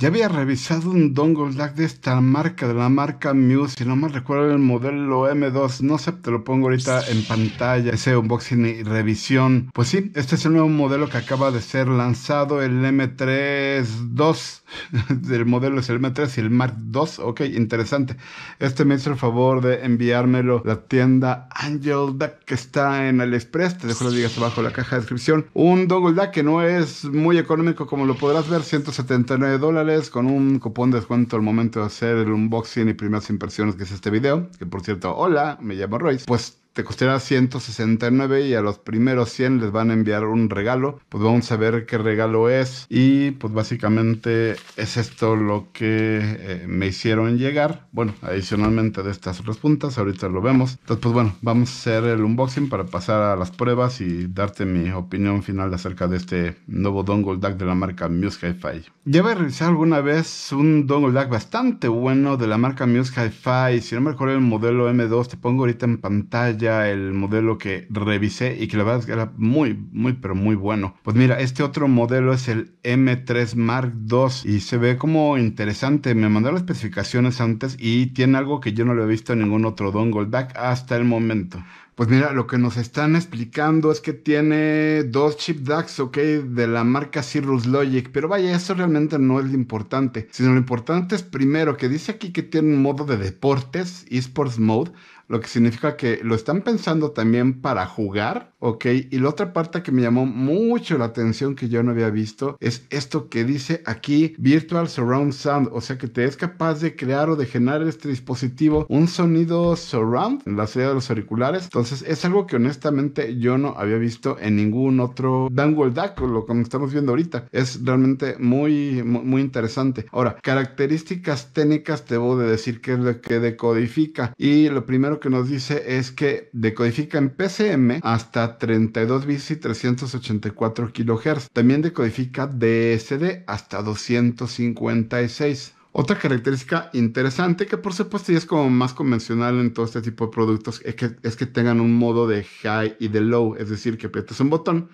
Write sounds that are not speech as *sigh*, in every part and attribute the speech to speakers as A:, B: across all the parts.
A: Ya había revisado un dongle DAC de esta marca, de la marca Muse, si no me recuerdo el modelo M2, no sé, te lo pongo ahorita en pantalla, ese unboxing y revisión. Pues sí, este es el nuevo modelo que acaba de ser lanzado, el M3-2, *laughs* el modelo es el M3 y el Mark 2 ok, interesante. Este me hizo el favor de enviármelo la tienda Angel DAC que está en AliExpress, te dejo las ligas abajo en la caja de descripción. Un dongle DAC que no es muy económico como lo podrás ver, 179 dólares con un cupón de descuento al momento de hacer el unboxing y primeras impresiones que es este video. Que por cierto, hola, me llamo Royce. Pues te costará 169 y a los primeros 100 les van a enviar un regalo. Pues vamos a ver qué regalo es y pues básicamente es esto lo que eh, me hicieron llegar. Bueno, adicionalmente de estas otras puntas, ahorita lo vemos. Entonces pues bueno, vamos a hacer el unboxing para pasar a las pruebas y darte mi opinión final acerca de este nuevo dongle DAC de la marca Muse Hi-Fi. voy a revisar alguna vez un dongle DAC bastante bueno de la marca Muse Hi-Fi. Si no me acuerdo el modelo M2, te pongo ahorita en pantalla el modelo que revisé y que la verdad era muy, muy, pero muy bueno. Pues mira, este otro modelo es el M3 Mark II y se ve como interesante. Me mandó las especificaciones antes y tiene algo que yo no lo he visto en ningún otro dongle back hasta el momento. Pues mira, lo que nos están explicando es que tiene dos chip DACs, ok, de la marca Cirrus Logic, pero vaya, eso realmente no es lo importante, sino lo importante es primero que dice aquí que tiene un modo de deportes, esports mode, lo que significa que lo están pensando también para jugar, ¿ok? Y la otra parte que me llamó mucho la atención que yo no había visto es esto que dice aquí Virtual Surround Sound, o sea que te es capaz de crear o de generar este dispositivo un sonido surround en la serie de los auriculares. Entonces, entonces, es algo que honestamente yo no había visto en ningún otro Dangle Duck, lo que estamos viendo ahorita. Es realmente muy, muy interesante. Ahora, características técnicas, te debo de decir que es lo que decodifica. Y lo primero que nos dice es que decodifica en PCM hasta 32 bits y 384 kHz. También decodifica DSD hasta 256. Otra característica interesante, que por supuesto ya es como más convencional en todo este tipo de productos, es que, es que tengan un modo de high y de low, es decir, que aprietas un botón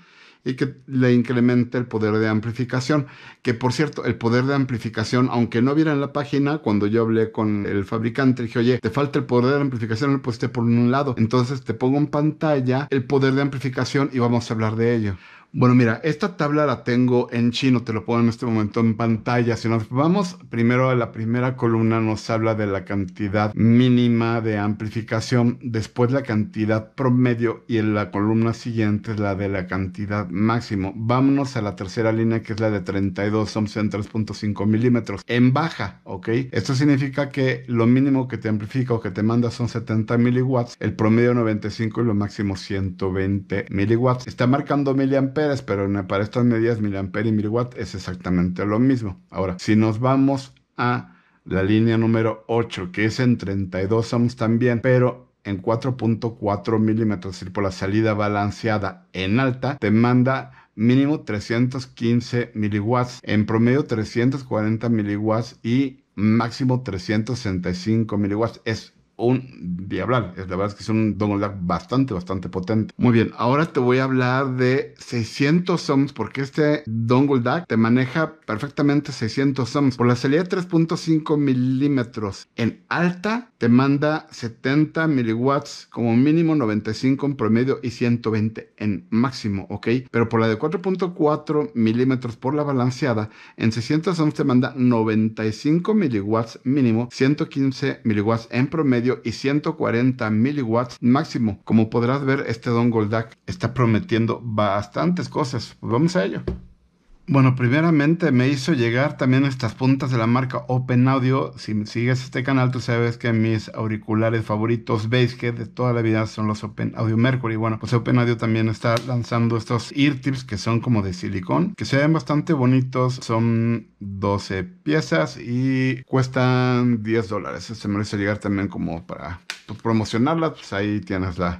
A: y que le incremente el poder de amplificación. Que por cierto, el poder de amplificación, aunque no viera en la página, cuando yo hablé con el fabricante, dije, oye, te falta el poder de amplificación, lo pusiste por un lado. Entonces te pongo en pantalla el poder de amplificación y vamos a hablar de ello. Bueno, mira, esta tabla la tengo en chino, te lo pongo en este momento en pantalla. Si nos vamos primero a la primera columna, nos habla de la cantidad mínima de amplificación, después la cantidad promedio y en la columna siguiente es la de la cantidad máximo. Vámonos a la tercera línea que es la de 32 ohms en 3.5 milímetros, en baja, ¿ok? Esto significa que lo mínimo que te amplifica o que te manda son 70 miliwatts, el promedio 95 y lo máximo 120 miliwatts. Está marcando miliamperes pero para estas medidas miliamper y miliwatt es exactamente lo mismo. Ahora, si nos vamos a la línea número 8, que es en 32 ohms también, pero en 4.4 milímetros, y por la salida balanceada en alta, te manda mínimo 315 miliwatts, en promedio 340 miliwatts y máximo 365 miliwatts. Es un diablal. La verdad es que es un dongle duck bastante, bastante potente. Muy bien, ahora te voy a hablar de 600 ohms porque este dongle duck te maneja perfectamente 600 ohms. Por la salida de 3.5 milímetros en alta te manda 70 miliwatts como mínimo, 95 en promedio y 120 en máximo, ¿ok? Pero por la de 4.4 milímetros por la balanceada, en 600 ohms te manda 95 miliwatts mínimo, 115 miliwatts en promedio y 140 miliwatts máximo. Como podrás ver, este Don Goldak está prometiendo bastantes cosas. Pues vamos a ello. Bueno, primeramente me hizo llegar también estas puntas de la marca Open Audio. Si sigues este canal, tú sabes que mis auriculares favoritos veis que de toda la vida son los Open Audio Mercury. Bueno, pues Open Audio también está lanzando estos ear tips que son como de silicón, que se ven bastante bonitos. Son 12 piezas y cuestan 10 dólares. este me hizo llegar también como para promocionarlas. Pues ahí tienes la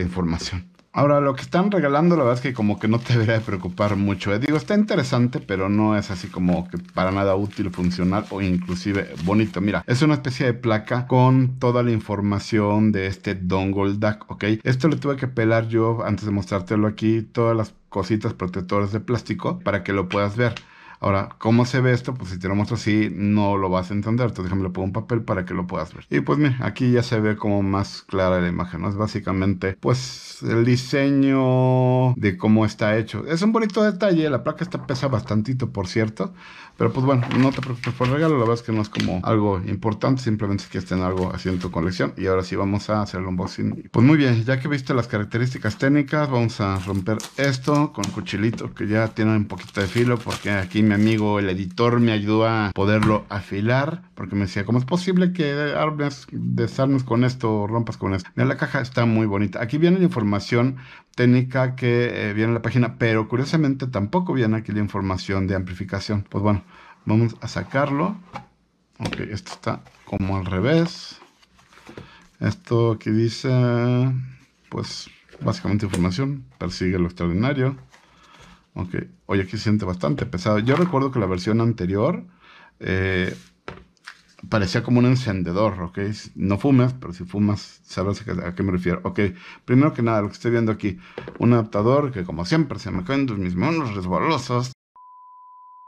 A: información. Ahora, lo que están regalando, la verdad es que como que no te debería preocupar mucho. ¿eh? Digo, está interesante, pero no es así como que para nada útil, funcional o inclusive bonito. Mira, es una especie de placa con toda la información de este dongle Duck, ¿ok? Esto lo tuve que pelar yo antes de mostrártelo aquí, todas las cositas protectoras de plástico para que lo puedas ver. Ahora, ¿cómo se ve esto? Pues si te lo muestro así, no lo vas a entender. Entonces, déjame le pongo un papel para que lo puedas ver. Y pues mira, aquí ya se ve como más clara la imagen, ¿no? Es básicamente, pues, el diseño de cómo está hecho. Es un bonito detalle, la placa está pesa bastantito, por cierto. Pero pues bueno, no te preocupes por el regalo, la verdad es que no es como algo importante, simplemente es que en algo así en tu colección. Y ahora sí vamos a hacer el unboxing. Pues muy bien, ya que viste las características técnicas, vamos a romper esto con el cuchilito que ya tiene un poquito de filo porque aquí amigo el editor me ayudó a poderlo afilar, porque me decía, ¿cómo es posible que armes, desarmes con esto, rompas con esto? la caja está muy bonita. Aquí viene la información técnica que eh, viene en la página, pero curiosamente tampoco viene aquí la información de amplificación. Pues bueno, vamos a sacarlo. Ok, esto está como al revés. Esto que dice, pues básicamente información, persigue lo extraordinario. Ok. Oye, aquí se siente bastante pesado. Yo recuerdo que la versión anterior eh, parecía como un encendedor, ¿ok? No fumas, pero si fumas, sabes a qué, me refiero. Ok, primero que nada, lo que estoy viendo aquí, un adaptador que como siempre se me caen mis manos resbalosos.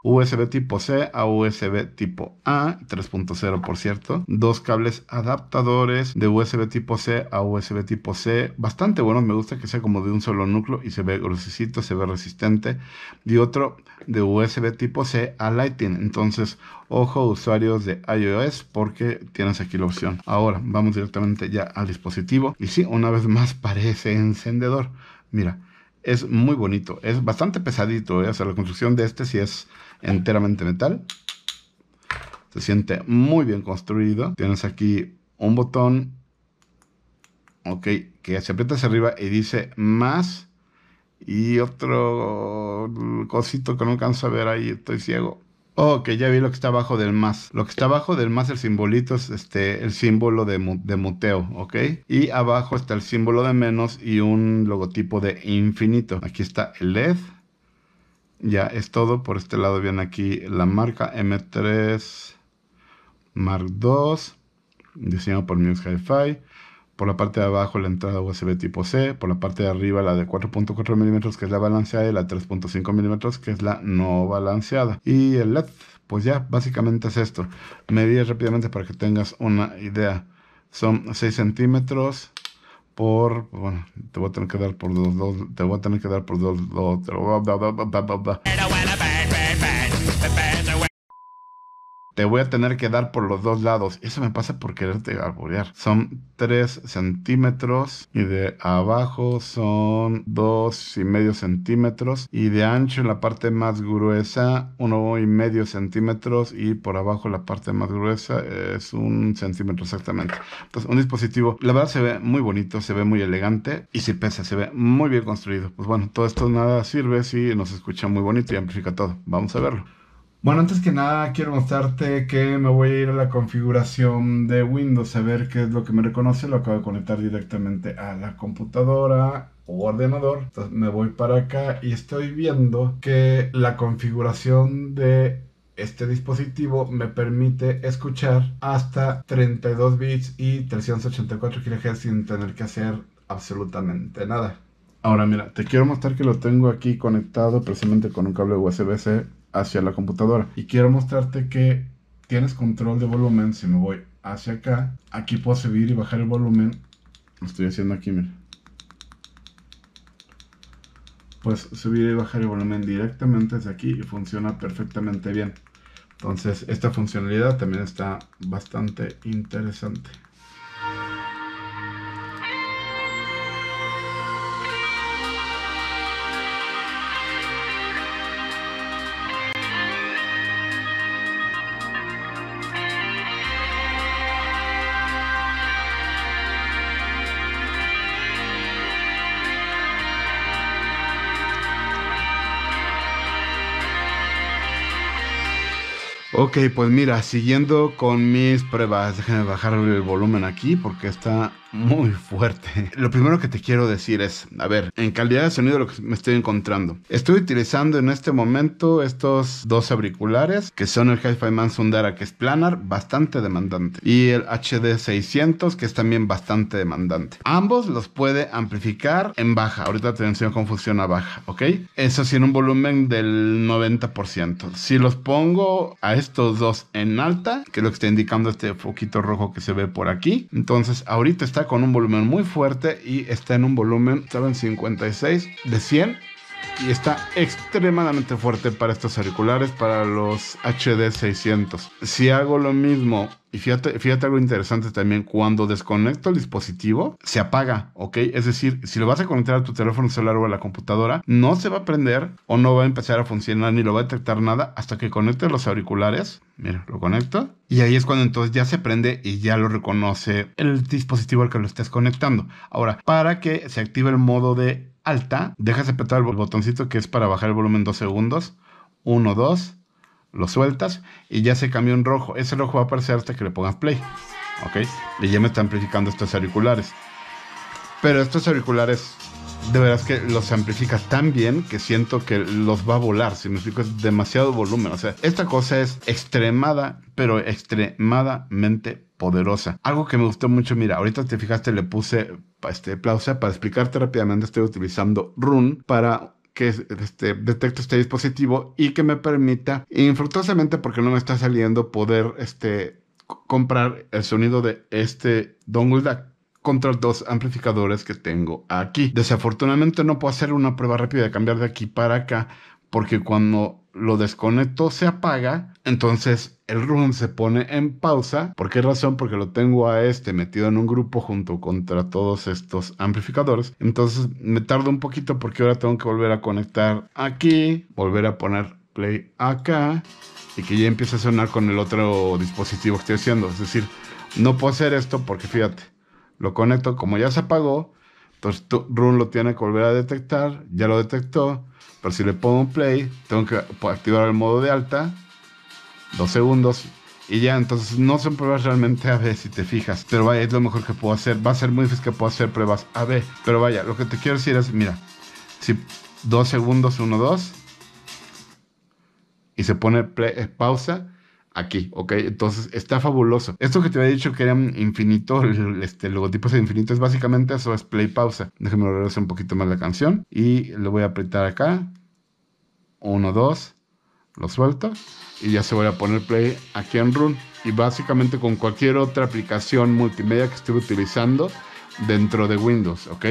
A: USB tipo C a USB tipo A, 3.0 por cierto, dos cables adaptadores de USB tipo C a USB tipo C, bastante bueno, me gusta que sea como de un solo núcleo y se ve grosecito, se ve resistente, y otro de USB tipo C a Lightning, entonces ojo usuarios de iOS porque tienes aquí la opción. Ahora vamos directamente ya al dispositivo y sí, una vez más *laughs* parece encendedor, mira. Es muy bonito, es bastante pesadito, ¿eh? o sea, la construcción de este sí es enteramente metal. Se siente muy bien construido. Tienes aquí un botón, ok, que se aprieta hacia arriba y dice más. Y otro cosito que no alcanzo a ver ahí, estoy ciego. Ok, ya vi lo que está abajo del más. Lo que está abajo del más, el simbolito es este, el símbolo de, de, muteo, ¿ok? Y abajo está el símbolo de menos y un logotipo de infinito. Aquí está el LED. Ya es todo. Por este lado viene aquí la marca M3 Mark II, diseñado por Muse Hi-Fi. Por la parte de abajo la entrada USB tipo C. Por la parte de arriba la de 4.4 milímetros que es la balanceada y la 3.5 milímetros que es la no balanceada. Y el LED, pues ya básicamente es esto. medí rápidamente para que tengas una idea. Son 6 centímetros por, bueno, te voy a tener que dar por dos, dos te voy a tener que dar por dos, dos, te voy a tener que dar por los dos lados. Eso me pasa por quererte arborear. Son 3 centímetros y de abajo son 2 y medio centímetros y de ancho en la parte más gruesa 1 y medio centímetros y por abajo la parte más gruesa es un centímetro exactamente. Entonces un dispositivo, la verdad se ve muy bonito, se ve muy elegante y si pesa, se ve muy bien construido. Pues bueno, todo esto nada sirve si nos escucha muy bonito y amplifica todo. Vamos a verlo. Bueno, antes que nada quiero mostrarte que me voy a ir a la configuración de Windows a ver qué es lo que me reconoce. Lo acabo de conectar directamente a la computadora o ordenador. Entonces me voy para acá y estoy viendo que la configuración de este dispositivo me permite escuchar hasta 32 bits y 384 kHz sin tener que hacer absolutamente nada. Ahora mira, te quiero mostrar que lo tengo aquí conectado precisamente con un cable USB-C hacia la computadora. Y quiero mostrarte que tienes control de volumen. Si me voy hacia acá, aquí puedo subir y bajar el volumen. Lo estoy haciendo aquí, mira. Pues subir y bajar el volumen directamente desde aquí y funciona perfectamente bien. Entonces, esta funcionalidad también está bastante interesante. Ok, pues mira, siguiendo con mis pruebas, déjenme bajar el volumen aquí porque está muy fuerte. Lo primero que te quiero decir es, a ver, en calidad de sonido lo que me estoy encontrando. Estoy utilizando en este momento estos dos auriculares que son el Hi-Fi Man Sundara que es planar, bastante demandante, y el HD 600 que es también bastante demandante. Ambos los puede amplificar en baja. Ahorita te enseño cómo funciona baja, ¿ok? Eso sin en un volumen del 90%. Si los pongo a estos dos en alta, que es lo que está indicando este foquito rojo que se ve por aquí, entonces ahorita está con un volumen muy fuerte y está en un volumen, estaba 56 de 100 y está extremadamente fuerte para estos auriculares, para los HD600. Si hago lo mismo, y fíjate, algo interesante también, cuando desconecto el dispositivo, se apaga, ¿ok? Es decir, si lo vas a conectar a tu teléfono celular o a la computadora, no se va a prender o no va a empezar a funcionar ni lo va a detectar nada hasta que conectes los auriculares. Mira, lo conecto. Y ahí es cuando entonces ya se prende y ya lo reconoce el dispositivo al que lo estés conectando. Ahora, para que se active el modo de alta, dejas apretar el botoncito que es para bajar el volumen dos segundos. Uno, dos, lo sueltas y ya se cambió en rojo. Ese rojo va a aparecer hasta que le pongas play. ¿Ok? Y ya me está amplificando estos auriculares. Pero estos auriculares de verdad es que los amplifica tan bien que siento que los va a volar, si me explico, es demasiado volumen. O sea, esta cosa es extremada, pero extremadamente poderosa. Algo que me gustó mucho, mira, ahorita te fijaste, le puse este aplauso. para explicarte rápidamente, estoy utilizando Rune para que este, detecte este dispositivo y que me permita, infructuosamente porque no me está saliendo, poder este, comprar el sonido de este dongle contra dos amplificadores que tengo aquí. Desafortunadamente no puedo hacer una prueba rápida de cambiar de aquí para acá porque cuando lo desconecto se apaga, entonces el run se pone en pausa. ¿Por qué razón? Porque lo tengo a este metido en un grupo junto contra todos estos amplificadores. Entonces me tardo un poquito porque ahora tengo que volver a conectar aquí, volver a poner play acá y que ya empiece a sonar con el otro dispositivo que estoy haciendo. Es decir, no puedo hacer esto porque fíjate, lo conecto, como ya se apagó, entonces Run lo tiene que volver a detectar, ya lo detectó, pero si le pongo un play, tengo que activar el modo de alta, dos segundos, y ya, entonces no son pruebas realmente a AB si te fijas, pero vaya, es lo mejor que puedo hacer, va a ser muy difícil que puedo hacer pruebas AB, pero vaya, lo que te quiero decir es, mira, si dos segundos, uno, dos, y se pone play, eh, pausa, aquí, ¿ok? Entonces está fabuloso. Esto que te había dicho que era infinito, *laughs* este, logotipo es infinito, es básicamente eso, es play pausa. Déjame regresar un poquito más la canción y lo voy a apretar acá. Uno, dos, lo suelto y ya se voy a poner play aquí en Run. Y básicamente con cualquier otra aplicación multimedia que estuve utilizando dentro de Windows, ¿ok?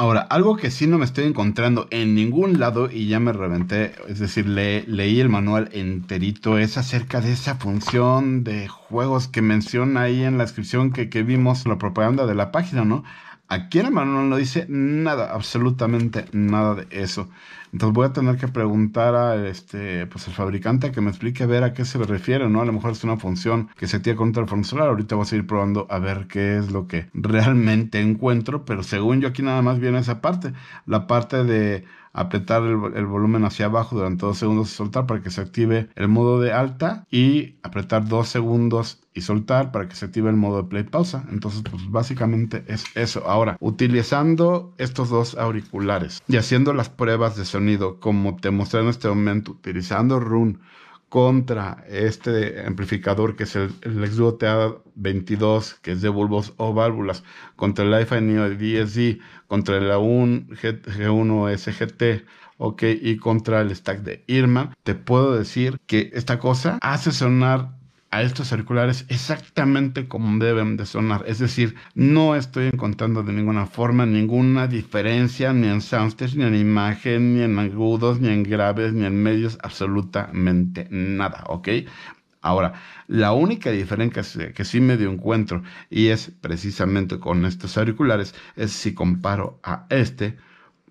A: Ahora, algo que sí no me estoy encontrando en ningún lado y ya me reventé, es decir, leí el manual enterito, es acerca de esa función de juegos que menciona ahí en la descripción que, que vimos la propaganda de la página, ¿no? Aquí en el no dice nada, absolutamente nada de eso. Entonces voy a tener que preguntar a este, pues fabricante que me explique a ver a qué se refiere, ¿no? A lo mejor es una función que se tiene contra el formulario. Ahorita voy a seguir probando a ver qué es lo que realmente encuentro, pero según yo aquí nada más viene esa parte, la parte de apretar el, volumen hacia abajo durante dos segundos y soltar para que se active el modo de alta y apretar dos segundos y soltar para que se active el modo de play pausa. Entonces, pues básicamente es eso. Ahora, utilizando estos dos auriculares y haciendo las pruebas de sonido como te mostré en este momento, utilizando Rune contra este amplificador que es el, el TA22, que es de bulbos o válvulas, contra el iPhone Neo DSD contra el A1 G1 SGT, ok, y contra el stack de Irma, te puedo decir que esta cosa hace sonar a estos auriculares exactamente como deben de sonar. Es decir, no estoy encontrando de ninguna forma ninguna diferencia ni en soundstage, ni en imagen, ni en agudos, ni en graves, ni en medios, absolutamente nada, ¿ok? Ahora, la única diferencia que sí me dio encuentro, y es precisamente con estos auriculares, es si comparo a este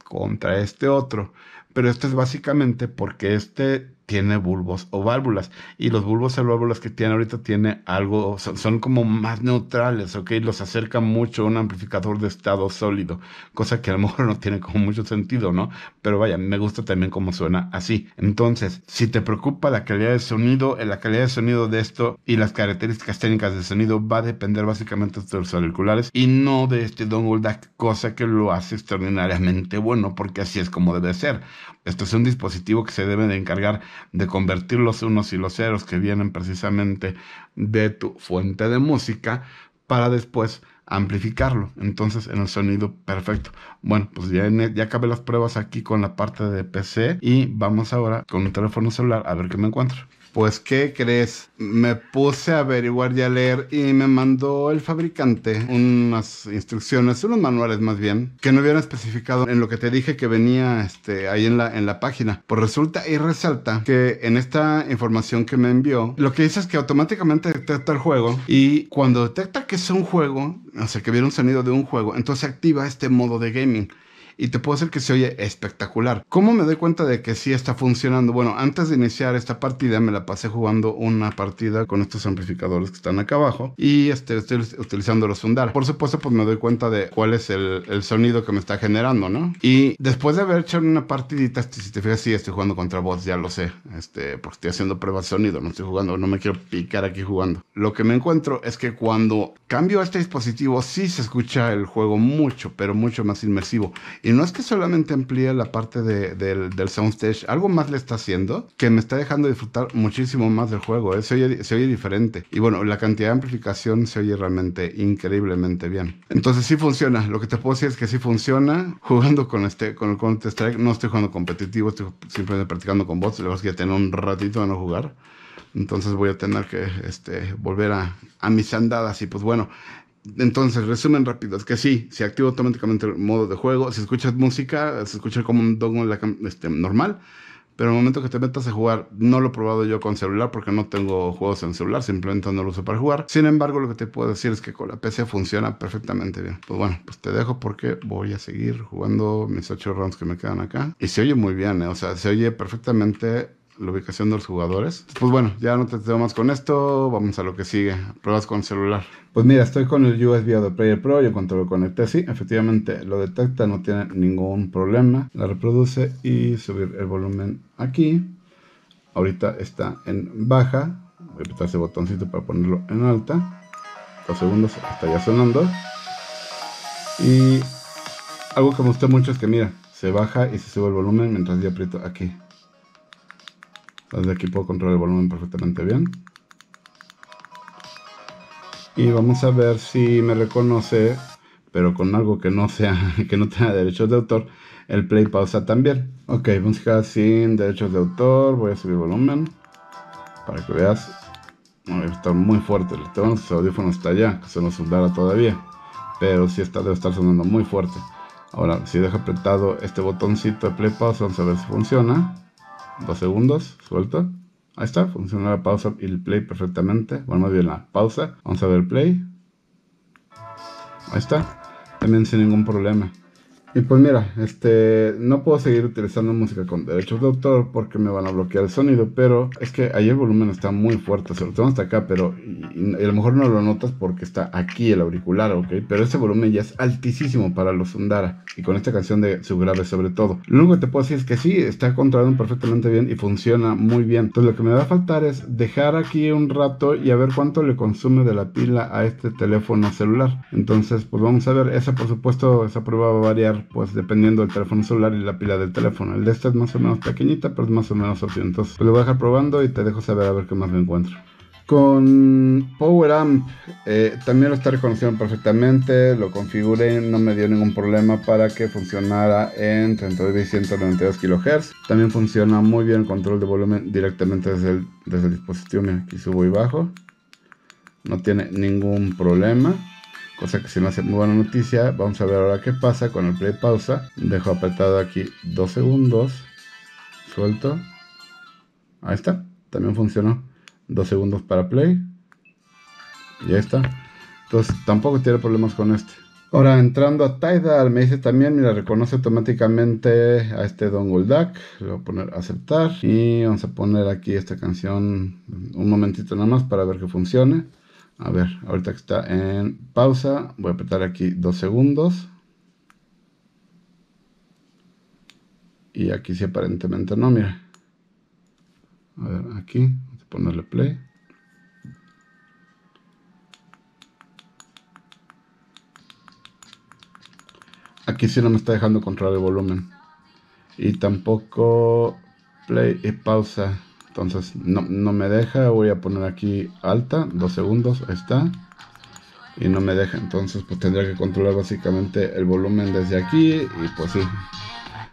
A: contra este otro. Pero esto es básicamente porque este tiene bulbos o válvulas. Y los bulbos o válvulas que tiene ahorita tiene algo, son, como más neutrales, ¿ok? Los acerca mucho a un amplificador de estado sólido, cosa que a lo *laughs* mejor no tiene como mucho sentido, ¿no? Pero vaya, me gusta también cómo suena así. Entonces, si te preocupa la calidad de sonido, eh, la calidad de sonido de esto y las características técnicas de sonido va a depender básicamente de los auriculares y no de este dongle DAC, cosa que lo hace extraordinariamente bueno, porque así es como debe ser. Esto es un dispositivo que se debe de encargar de convertir los unos y los ceros que vienen precisamente de tu fuente de música para después amplificarlo. Entonces, en el sonido perfecto. Bueno, pues ya, e, ya acabé las pruebas aquí con la parte de PC y vamos ahora con un teléfono celular a ver qué me encuentro. Pues, ¿qué crees? Me puse a averiguar y a leer y me mandó el fabricante unas instrucciones, unos manuales más bien, que no hubieran especificado en lo que te dije que venía este, ahí en la, en la página. Pues resulta y resalta que en esta información que me envió, lo que dice es que automáticamente detecta el juego y cuando detecta que es un juego, o sea, que viene un sonido de un juego, entonces activa este modo de gaming y te puedo decir que se oye espectacular. ¿Cómo me doy cuenta de que sí está funcionando? Bueno, antes de iniciar esta partida me la pasé jugando una partida con estos amplificadores que están acá abajo y este, estoy utilizando los Sundar. Por supuesto, pues me doy cuenta de cuál es el, sonido que me está generando, ¿no? Y después de haber hecho una partidita, este, si te fijas, sí, estoy jugando contra bots, ya lo sé, este, porque estoy haciendo pruebas de sonido, no estoy jugando, no me quiero picar aquí jugando. Lo que me encuentro es que cuando cambio a este dispositivo, sí se escucha el juego mucho, pero mucho más inmersivo. Y no es que solamente amplíe la parte del, del, soundstage, algo más le está haciendo que me está dejando disfrutar muchísimo más del juego. ¿eh? Se, oye, diferente. Y bueno, la cantidad de amplificación se oye realmente increíblemente bien. Entonces sí funciona. Lo que te puedo decir es que sí funciona. Jugando con este con el Counter este Strike, no estoy jugando competitivo, estoy simplemente practicando con bots. Luego es que tener un ratito de no jugar. Entonces voy a tener que este, volver a, a mis andadas. Y pues bueno, entonces, resumen rápido, es que sí, se activa automáticamente el modo de juego, si escuchas música, se escucha como un dongle este, normal, pero en el momento que te metas a jugar, no lo he probado yo con celular porque no tengo juegos en celular, simplemente no lo uso para jugar. Sin embargo, lo que te puedo decir es que con la PC funciona perfectamente bien. Pues bueno, pues te dejo porque voy a seguir jugando mis 8 rounds que me quedan acá. Y se oye muy bien, ¿eh? o sea, se oye perfectamente la ubicación de los jugadores. Pues bueno, ya no te tengo más con esto, vamos a lo que sigue, pruebas con celular. Pues mira, estoy con el USB de Player Pro Yo cuando lo conecté, sí, efectivamente lo detecta, no tiene ningún problema, la reproduce y subir el volumen aquí. Ahorita está en baja, voy a apretar ese botoncito para ponerlo en alta. Dos segundos, está ya sonando. Y algo que me gustó mucho es que mira, se baja y se sube el volumen mientras yo aprieto aquí. Desde aquí puedo controlar el volumen perfectamente bien. Y vamos a ver si me reconoce, pero con algo que no sea, *laughs* que no tenga derechos de autor, el play pausa también. Ok, música sin derechos de autor, voy a subir volumen para que veas. está muy fuerte, el tema está allá, que se nos sudara todavía, pero sí está, debe estar sonando muy fuerte. Ahora, si dejo apretado este botoncito de play pausa, vamos a ver si funciona. Dos segundos, suelto. Ahí está, funciona la pausa y el play perfectamente. Bueno, más bien la pausa. Vamos a ver el play. Ahí está. También sin ningún problema. Y pues mira, este, no puedo seguir utilizando música con derechos de autor porque me van a bloquear el sonido, pero es que ahí el volumen está muy fuerte, se lo tengo hasta acá, pero a lo mejor no lo notas porque está aquí el auricular, ¿ok? Pero ese volumen ya es altísimo para los Sundara y con esta canción de grave sobre todo. Lo único que te puedo decir es que sí, está controlando perfectamente bien y funciona muy bien. Entonces lo que me va a faltar es dejar aquí un rato y a ver cuánto le consume de la pila a este teléfono celular. Entonces, pues vamos a ver, esa por supuesto, esa prueba va a variar pues dependiendo del teléfono celular y la pila del teléfono. El de esta es más o menos pequeñita, pero es más o menos opción. Entonces, pues, lo voy a dejar probando y te dejo saber a ver qué más me encuentro. Con PowerAmp eh, también lo está reconociendo perfectamente, lo configuré, no me dio ningún problema para que funcionara en 32 y 192 kHz. También funciona muy bien el control de volumen directamente desde el, desde el dispositivo, mira, aquí subo y bajo. No tiene ningún problema cosa que se me hace muy buena noticia. Vamos a ver ahora qué pasa con el play pausa. Dejo apretado aquí dos segundos, suelto. Ahí está, también funcionó. Dos segundos para play. Ya está. Entonces tampoco tiene problemas con este. Ahora entrando a Tidal me dice también, mira, reconoce automáticamente a este Don Goldak. Le voy a poner aceptar y vamos a poner aquí esta canción un momentito nada más para ver que funcione. A ver, ahorita que está en pausa, voy a apretar aquí dos segundos. Y aquí sí aparentemente no, mira. A ver, aquí, voy a ponerle play. Aquí sí no me está dejando controlar el volumen. Y tampoco play y pausa. Entonces no, no, me deja, voy a poner aquí alta, dos segundos, está. Y no me deja, entonces pues tendría que controlar básicamente el volumen desde aquí y pues sí.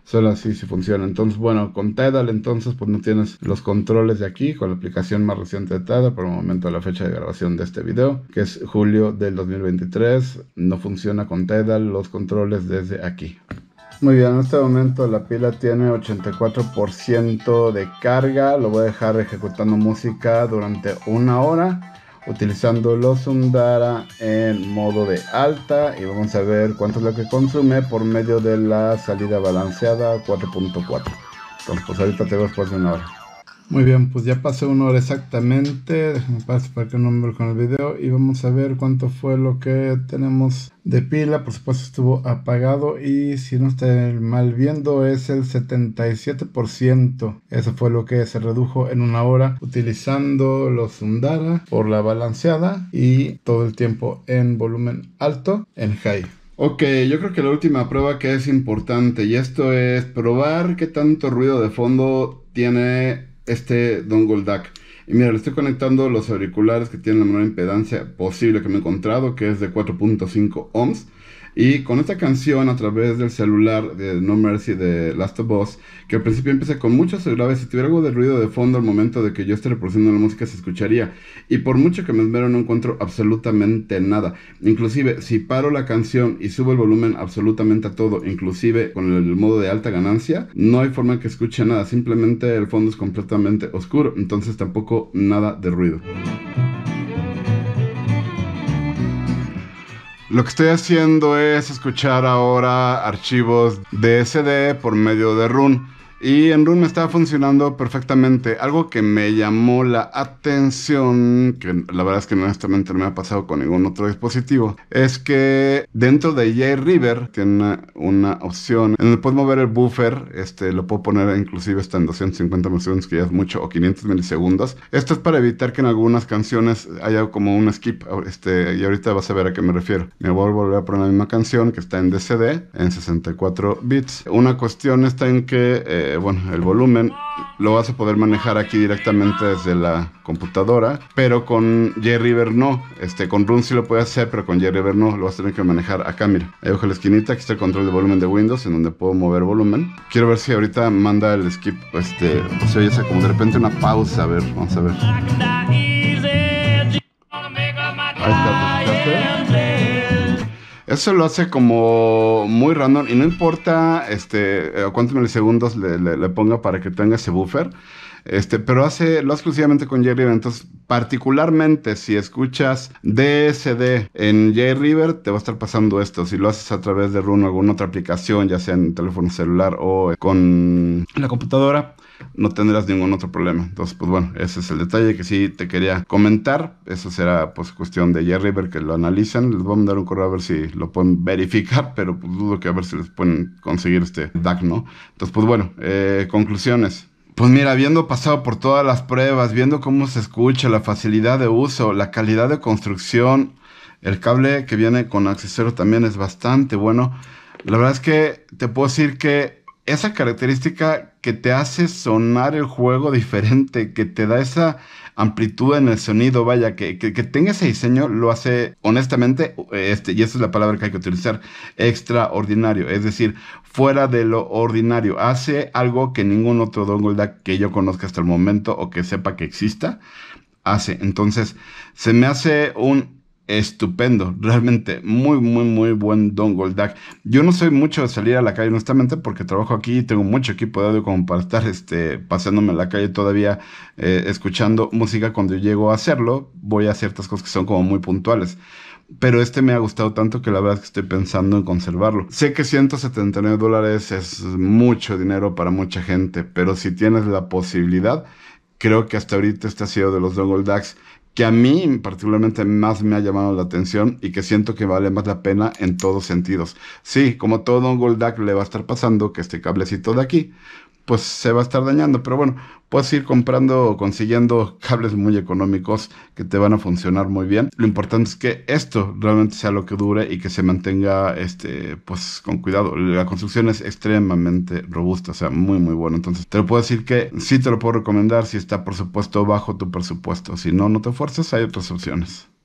A: Solo así si funciona. Entonces, bueno, con Tidal entonces pues no tienes los controles de aquí con la aplicación más reciente de Tidal por el momento de la fecha de grabación de este video, que es julio del 2023. No funciona con Tidal los controles desde aquí. Muy bien, en este momento la pila tiene 84% de carga. Lo voy a dejar ejecutando música durante una hora utilizando los Sundara en modo de alta y vamos a ver cuánto es lo que consume por medio de la salida balanceada 4.4. Entonces pues, ahorita te después de una hora. Muy bien, pues ya pasé una hora exactamente. Déjenme pasar para que no me con el video. Y vamos a ver cuánto fue lo que tenemos de pila. Por supuesto estuvo apagado. Y si no está mal viendo es el 77%. Eso fue lo que se redujo en una hora utilizando los Sundara por la balanceada. Y todo el tiempo en volumen alto en high. Ok, yo creo que la última prueba que es importante y esto es probar qué tanto ruido de fondo tiene este dongle DAC Y mira, le estoy conectando los auriculares que tienen la menor impedancia posible que me he encontrado, que es de 4.5 ohms. Y con esta canción a través del celular de No Mercy de Last of Us, que al principio empecé con muchos graves, si tuviera algo de ruido de fondo al momento de que yo esté reproduciendo la música se escucharía. Y por mucho que me esmero no encuentro absolutamente nada. Inclusive si paro la canción y subo el volumen absolutamente a todo, inclusive con el, modo de alta ganancia, no hay forma que escuche nada, simplemente el fondo es completamente oscuro, entonces tampoco nada de ruido. Lo que estoy haciendo es escuchar ahora archivos de SD por medio de Run. Y en Rune me estaba funcionando perfectamente. Algo que me llamó la atención, que la verdad es que honestamente no me ha pasado con ningún otro dispositivo, es que dentro de JRiver tiene una, opción en donde puedo mover el buffer. Este lo puedo poner inclusive hasta en 250 milisegundos, que ya es mucho, o 500 milisegundos. Esto es para evitar que en algunas canciones haya como un skip. Este, y ahorita vas a ver a qué me refiero. Me voy a volver a poner la misma canción que está en DCD, en 64 bits. Una cuestión está en que. Eh, bueno, el volumen, lo vas a poder manejar aquí directamente desde la computadora, pero con River no. Este, con Run sí lo puedes hacer, pero con River no, lo vas a tener que manejar acá, mira. Ahí ojo la esquinita, aquí está el control de volumen de Windows, en donde puedo mover volumen. Quiero ver si ahorita manda el skip, este, pues se oye como de repente una pausa, a ver, vamos a ver. Eso lo hace como muy random y no importa este, eh, cuántos milisegundos le, le ponga para que tenga ese buffer. Este, pero hace, lo hace exclusivamente con JRiver, River. Entonces, particularmente si escuchas DSD en JRiver, River, te va a estar pasando esto. Si lo haces a través de Rune o alguna otra aplicación, ya sea en teléfono celular o eh, con la computadora, no tendrás ningún otro problema. Entonces, pues bueno, ese es el detalle que sí te quería comentar. Eso será pues cuestión de JRiver River que lo analicen, Les voy a mandar un correo a ver si lo pueden verificar, *laughs* pero pues dudo que a ver si les pueden conseguir este DAC, ¿no? Entonces, pues bueno, eh, conclusiones. Pues mira, habiendo pasado por todas las pruebas, viendo cómo se escucha, la facilidad de uso, la calidad de construcción, el cable que viene con accesorio también es bastante bueno. La verdad es que te puedo decir que esa característica que te hace sonar el juego *laughs* diferente, que te da esa amplitud en el sonido, vaya, que, que, tenga ese diseño, lo hace honestamente, este, y esa es la palabra que hay que utilizar, extraordinario. Es decir, fuera de lo ordinario. Hace algo que ningún otro Duck que yo conozca hasta el momento o que sepa que exista hace. Entonces, se me hace un estupendo, realmente muy, muy, muy buen Don Duck. Yo no soy mucho de salir a la calle, honestamente, porque trabajo aquí y tengo mucho equipo de audio como para estar este, paseándome en la calle todavía eh, escuchando música. Cuando llego a hacerlo, voy a ciertas cosas que son como muy puntuales. Pero este me ha gustado tanto que la verdad es que estoy pensando en conservarlo. Sé que 179 dólares es mucho dinero para mucha gente, pero si tienes la posibilidad, creo que hasta ahorita este ha sido de los Dongle ducks que a mí particularmente más me ha llamado la atención y que siento que vale más la pena en todos sentidos. Sí, como todo un Goldack le va a estar pasando que este cablecito de aquí pues se va a estar dañando. Pero bueno, puedes ir comprando o consiguiendo cables muy económicos que te van a funcionar muy bien. Lo importante es que esto realmente sea lo que dure y que se mantenga este, pues, con cuidado. La construcción es extremadamente robusta, o sea, muy, muy buena, Entonces, te lo puedo decir que sí te lo puedo recomendar si está, por supuesto, bajo tu presupuesto. Si no, no te fuerces, hay otras opciones.